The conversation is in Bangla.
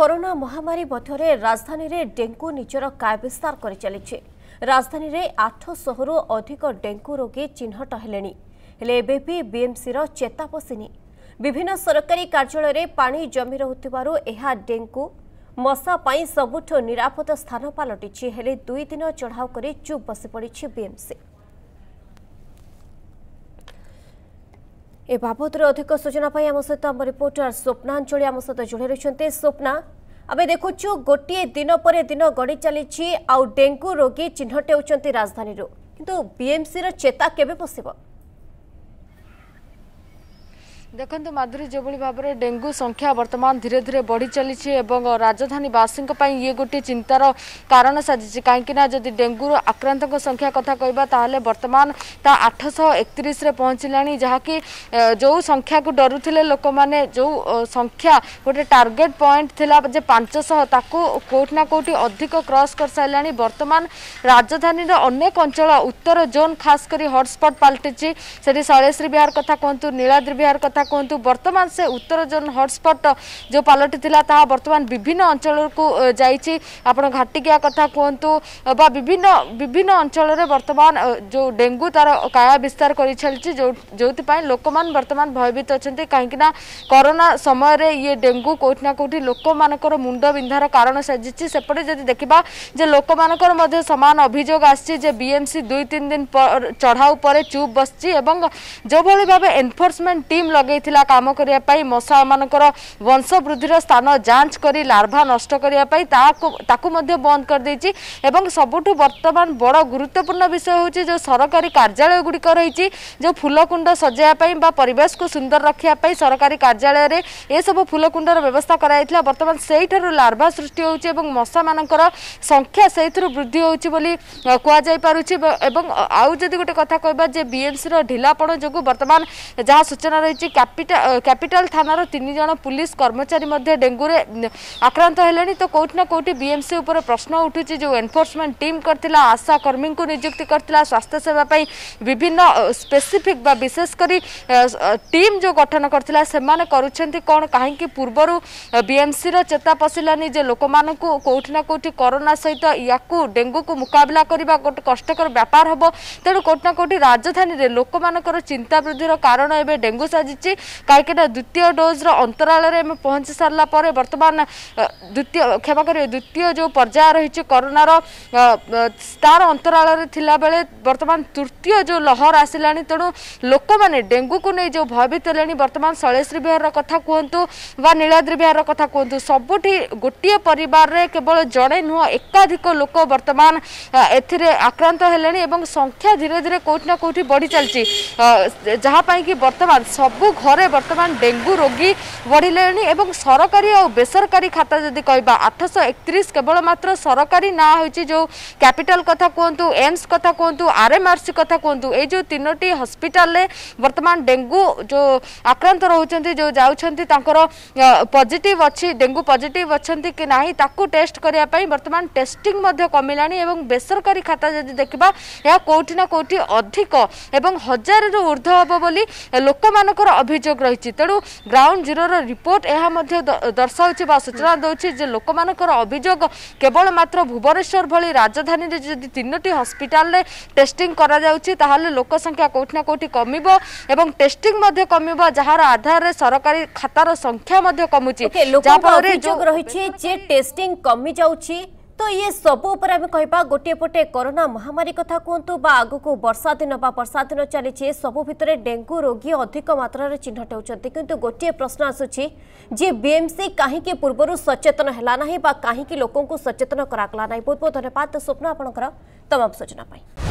କରୋନା ମହାମାରୀ ମଧ୍ୟରେ ରାଜଧାନୀରେ ଡେଙ୍ଗୁ ନିଜର କାୟବିସ୍ତାର କରିଚାଲିଛି ରାଜଧାନୀରେ ଆଠଶହରୁ ଅଧିକ ଡେଙ୍ଗୁ ରୋଗୀ ଚିହ୍ନଟ ହେଲେଣି ହେଲେ ଏବେ ବି ବିଏମ୍ସିର ଚେତା ପଶିନି ବିଭିନ୍ନ ସରକାରୀ କାର୍ଯ୍ୟାଳୟରେ ପାଣି ଜମି ରହୁଥିବାରୁ ଏହା ଡେଙ୍ଗୁ ମଶା ପାଇଁ ସବୁଠୁ ନିରାପଦ ସ୍ଥାନ ପାଲଟିଛି ହେଲେ ଦୁଇ ଦିନ ଚଢ଼ାଉ କରି ଚୁପ୍ ବସିପଡ଼ିଛି ବିଏମ୍ସି এ বাবদরে অধিক সূচনা পাই আমার সহ আমার রিপোর্টর স্বপ্নাঞ্চলী আমার সহ যোড়ে রয়েছেন স্বপ্না আমি দেখুছু গোটিয়ে দিন পরে দিন গড়ি চালিছি আউ ডেঙ্গু রোগী চিহ্নট হেউছেন রাজধানীর কিন্তু বিএমসির চেতা কেবে পশিব ଦେଖନ୍ତୁ ମାଧୁରୀ ଯେଭଳି ଭାବରେ ଡେଙ୍ଗୁ ସଂଖ୍ୟା ବର୍ତ୍ତମାନ ଧୀରେ ଧୀରେ ବଢ଼ି ଚାଲିଛି ଏବଂ ରାଜଧାନୀବାସୀଙ୍କ ପାଇଁ ଇଏ ଗୋଟିଏ ଚିନ୍ତାର କାରଣ ସାଜିଛି କାହିଁକିନା ଯଦି ଡେଙ୍ଗୁର ଆକ୍ରାନ୍ତଙ୍କ ସଂଖ୍ୟା କଥା କହିବା ତାହେଲେ ବର୍ତ୍ତମାନ ତା ଆଠଶହ ଏକତିରିଶରେ ପହଞ୍ଚିଲାଣି ଯାହାକି ଯେଉଁ ସଂଖ୍ୟାକୁ ଡରୁଥିଲେ ଲୋକମାନେ ଯେଉଁ ସଂଖ୍ୟା ଗୋଟେ ଟାର୍ଗେଟ୍ ପଏଣ୍ଟ ଥିଲା ଯେ ପାଞ୍ଚଶହ ତାକୁ କେଉଁଠି ନା କେଉଁଠି ଅଧିକ କ୍ରସ୍ କରିସାରିଲାଣି ବର୍ତ୍ତମାନ ରାଜଧାନୀର ଅନେକ ଅଞ୍ଚଳ ଉତ୍ତର ଜୋନ୍ ଖାସ୍ କରି ହଟ୍ସ୍ପଟ୍ ପାଲଟିଛି ସେଠି ଶୈଳଶ୍ରୀ ବିହାର କଥା କୁହନ୍ତୁ ନୀଳାଦ୍ରି ବିହାର କଥା কথা কুহতু বর্তমান সে উত্তর জোন হটস্পট যে পালটি লা তাহা বর্তমান বিভিন্ন অঞ্চলক যাইছি আপনার ঘাটিকিয়া কথা কুহতু বা বিভিন্ন বিভিন্ন অঞ্চলের বর্তমান যে ডেঙ্গু তার কায়া বিস্তার করে চলছে যেপা লোক বর্তমান ভয়ভীত অনেক কিনা করোনা সময়ের ইয়ে ডেঙ্গু কোটি না কোটি লোক মুন্ড বিধার কারণ সাজিছে সেপটে যদি দেখা যে লোক সমান অভিযোগ আসছে যে বিএমসি দুই তিন দিন চড়াও পরে চুপ বসছি এবং যেভাবে ভাবে এনফোর্সমেন্ট টিম লগ ଲଗାଇଥିଲା କାମ କରିବା ପାଇଁ ମଶା ମାନଙ୍କର ବଂଶବୃଦ୍ଧିର ସ୍ଥାନ ଯାଞ୍ଚ କରି ଲାର୍ଭା ନଷ୍ଟ କରିବା ପାଇଁ ତାହାକୁ ତାକୁ ମଧ୍ୟ ବନ୍ଦ କରିଦେଇଛି ଏବଂ ସବୁଠୁ ବର୍ତ୍ତମାନ ବଡ଼ ଗୁରୁତ୍ୱପୂର୍ଣ୍ଣ ବିଷୟ ହେଉଛି ଯେଉଁ ସରକାରୀ କାର୍ଯ୍ୟାଳୟ ଗୁଡ଼ିକ ରହିଛି ଯେଉଁ ଫୁଲକୁଣ୍ଡ ସଜାଇବା ପାଇଁ ବା ପରିବେଶକୁ ସୁନ୍ଦର ରଖିବା ପାଇଁ ସରକାରୀ କାର୍ଯ୍ୟାଳୟରେ ଏସବୁ ଫୁଲକୁଣ୍ଡର ବ୍ୟବସ୍ଥା କରାଯାଇଥିଲା ବର୍ତ୍ତମାନ ସେଇଠାରୁ ଲାର୍ଭା ସୃଷ୍ଟି ହେଉଛି ଏବଂ ମଶାମାନଙ୍କର ସଂଖ୍ୟା ସେଇଥିରୁ ବୃଦ୍ଧି ହେଉଛି ବୋଲି କୁହାଯାଇପାରୁଛି ଏବଂ ଆଉ ଯଦି ଗୋଟେ କଥା କହିବା ଯେ ବିଏମ୍ସିର ଢିଲାପଣ ଯୋଗୁଁ ବର୍ତ୍ତମାନ ଯାହା ସୂଚନା ରହିଛି କ୍ୟାପିଟାଲ ଥାନାର ତିନି ଜଣ ପୁଲିସ କର୍ମଚାରୀ ମଧ୍ୟ ଡେଙ୍ଗୁରେ ଆକ୍ରାନ୍ତ ହେଲେଣି ତ କେଉଁଠି ନା କେଉଁଠି ବିଏମ୍ସି ଉପରେ ପ୍ରଶ୍ନ ଉଠୁଛି ଯେଉଁ ଏନଫୋର୍ସମେଣ୍ଟ ଟିମ୍ କରିଥିଲା ଆଶା କର୍ମୀଙ୍କୁ ନିଯୁକ୍ତି କରିଥିଲା ସ୍ୱାସ୍ଥ୍ୟସେବା ପାଇଁ ବିଭିନ୍ନ ସ୍ପେସିଫିକ୍ ବା ବିଶେଷ କରି ଟିମ୍ ଯେଉଁ ଗଠନ କରିଥିଲା ସେମାନେ କରୁଛନ୍ତି କ'ଣ କାହିଁକି ପୂର୍ବରୁ ବିଏମ୍ସିର ଚେତା ପଶିଲାନି ଯେ ଲୋକମାନଙ୍କୁ କେଉଁଠି ନା କେଉଁଠି କରୋନା ସହିତ ୟାକୁ ଡେଙ୍ଗୁକୁ ମୁକାବିଲା କରିବା ଗୋଟେ କଷ୍ଟକର ବ୍ୟାପାର ହେବ ତେଣୁ କେଉଁଠି ନା କେଉଁଠି ରାଜଧାନୀରେ ଲୋକମାନଙ୍କର ଚିନ୍ତା ବୃଦ୍ଧିର କାରଣ ଏବେ ଡେଙ୍ଗୁ ସାଜିଛି ରହିଛି କାହିଁକିନା ଦ୍ୱିତୀୟ ଡୋଜ୍ର ଅନ୍ତରାଳରେ ଆମେ ପହଞ୍ଚି ସାରିଲା ପରେ ବର୍ତ୍ତମାନ ଦ୍ୱିତୀୟ କ୍ଷମା କରିବେ ଦ୍ୱିତୀୟ ଯେଉଁ ପର୍ଯ୍ୟାୟ ରହିଛି କରୋନାର ତାର ଅନ୍ତରାଳରେ ଥିଲାବେଳେ ବର୍ତ୍ତମାନ ତୃତୀୟ ଯେଉଁ ଲହର ଆସିଲାଣି ତେଣୁ ଲୋକମାନେ ଡେଙ୍ଗୁକୁ ନେଇ ଯେଉଁ ଭୟଭୀତ ହେଲେଣି ବର୍ତ୍ତମାନ ଶୈଳେଶ୍ରୀ ବିହାରର କଥା କୁହନ୍ତୁ ବା ନୀଳାଦ୍ରି ବିହାରର କଥା କୁହନ୍ତୁ ସବୁଠି ଗୋଟିଏ ପରିବାରରେ କେବଳ ଜଣେ ନୁହଁ ଏକାଧିକ ଲୋକ ବର୍ତ୍ତମାନ ଏଥିରେ ଆକ୍ରାନ୍ତ ହେଲେଣି ଏବଂ ସଂଖ୍ୟା ଧୀରେ ଧୀରେ କେଉଁଠି ନା କେଉଁଠି ବଢ଼ି ଚାଲିଛି ଯାହାପାଇଁ କି ବର୍ତ୍ତମାନ ସବୁ ঘরে বর্তমান ডেঙ্গু রোগী বড়লে এবং সরকারি ও বেসরকারি খাতা যদি কহবা আঠশো একত্রিশ কেবলমাত্র সরকারি না হয়েছে যে ক্যাপিটাল কথা কুহতু এমস কথা কুহতু আরএমআরসি কথা কুহতু এই যে তিনোটি হসপিটাল বর্তমান ডেঙ্গু যে আক্রান্ত রয়েছেন যে যাচ্ছেন তাঁর পজিটিভ অছি ডেঙ্গু পজিটিভ অনেক কি না তাকে টেস্ট করা বর্তমান টেস্টিং কমিলা এবং বেসরকারি খাতা যদি দেখা এ কোটি না কোটি অধিক এবং হাজার রু ঊর্ধ্ব হব বলে লোক ଅଭିଯୋଗ ରହିଛି ତେଣୁ ଗ୍ରାଉଣ୍ଡ ଜିରୋର ରିପୋର୍ଟ ଏହା ମଧ୍ୟ ଦର୍ଶାଉଛି ବା ସୂଚନା ଦେଉଛି ଯେ ଲୋକମାନଙ୍କର ଅଭିଯୋଗ କେବଳ ମାତ୍ର ଭୁବନେଶ୍ୱର ଭଳି ରାଜଧାନୀରେ ଯଦି ତିନୋଟି ହସ୍ପିଟାଲରେ ଟେଷ୍ଟିଂ କରାଯାଉଛି ତାହେଲେ ଲୋକ ସଂଖ୍ୟା କେଉଁଠି ନା କେଉଁଠି କମିବ ଏବଂ ଟେଷ୍ଟିଂ ମଧ୍ୟ କମିବ ଯାହାର ଆଧାରରେ ସରକାରୀ ଖାତାର ସଂଖ୍ୟା ମଧ୍ୟ କମୁଛି তো এই সব উপর আমি কইবা গটি পটে করোনা মহামারী কথা কওনতু বা আগু কো বর্ষা দিন বা বর্ষা দিন চলেছে সব ভিতরে ডেঙ্গু রোগী অধিক মাত্রার চিহ্ন তেউছতে কিন্তু গটি প্রশ্ন আসুছি যে বিএমসি কাহি কি পূর্বর সচেতন হলা নাহি বা কাহি কি লোকونکو সচেতন করা গলা নাহি বহুত বহুত ধন্যবাদ স্বপ্ন আপনকর তমক সজনা পাই